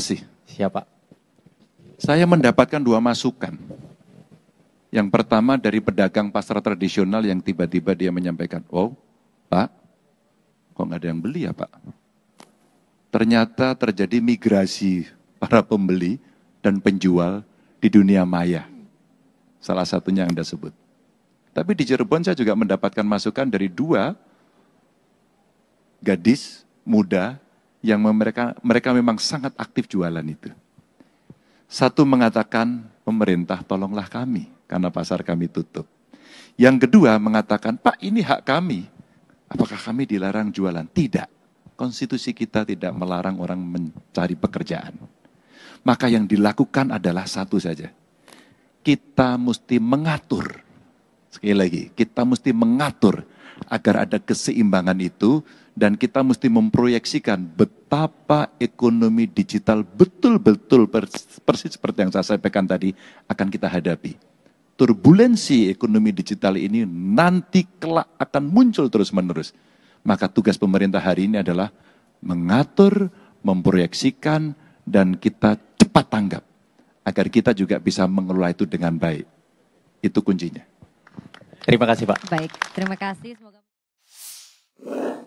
kasih. Siapa? Saya mendapatkan dua masukan. Yang pertama dari pedagang pasar tradisional yang tiba-tiba dia menyampaikan, wow, oh, Pak, kok nggak ada yang beli ya Pak? Ternyata terjadi migrasi para pembeli dan penjual di dunia maya. Salah satunya yang Anda sebut. Tapi di Cirebon saya juga mendapatkan masukan dari dua gadis muda yang mereka mereka memang sangat aktif jualan itu. Satu mengatakan pemerintah tolonglah kami karena pasar kami tutup. Yang kedua mengatakan Pak ini hak kami. Apakah kami dilarang jualan? Tidak. Konstitusi kita tidak melarang orang mencari pekerjaan. Maka yang dilakukan adalah satu saja. Kita mesti mengatur. Sekali lagi, kita mesti mengatur agar ada keseimbangan itu dan kita mesti memproyeksikan betapa ekonomi digital betul-betul persis seperti yang saya sampaikan tadi akan kita hadapi. Turbulensi ekonomi digital ini nanti kelak akan muncul terus-menerus. Maka tugas pemerintah hari ini adalah mengatur, memproyeksikan, dan kita cepat tanggap agar kita juga bisa mengelola itu dengan baik. Itu kuncinya. Terima kasih Pak. Baik, terima kasih. Semoga...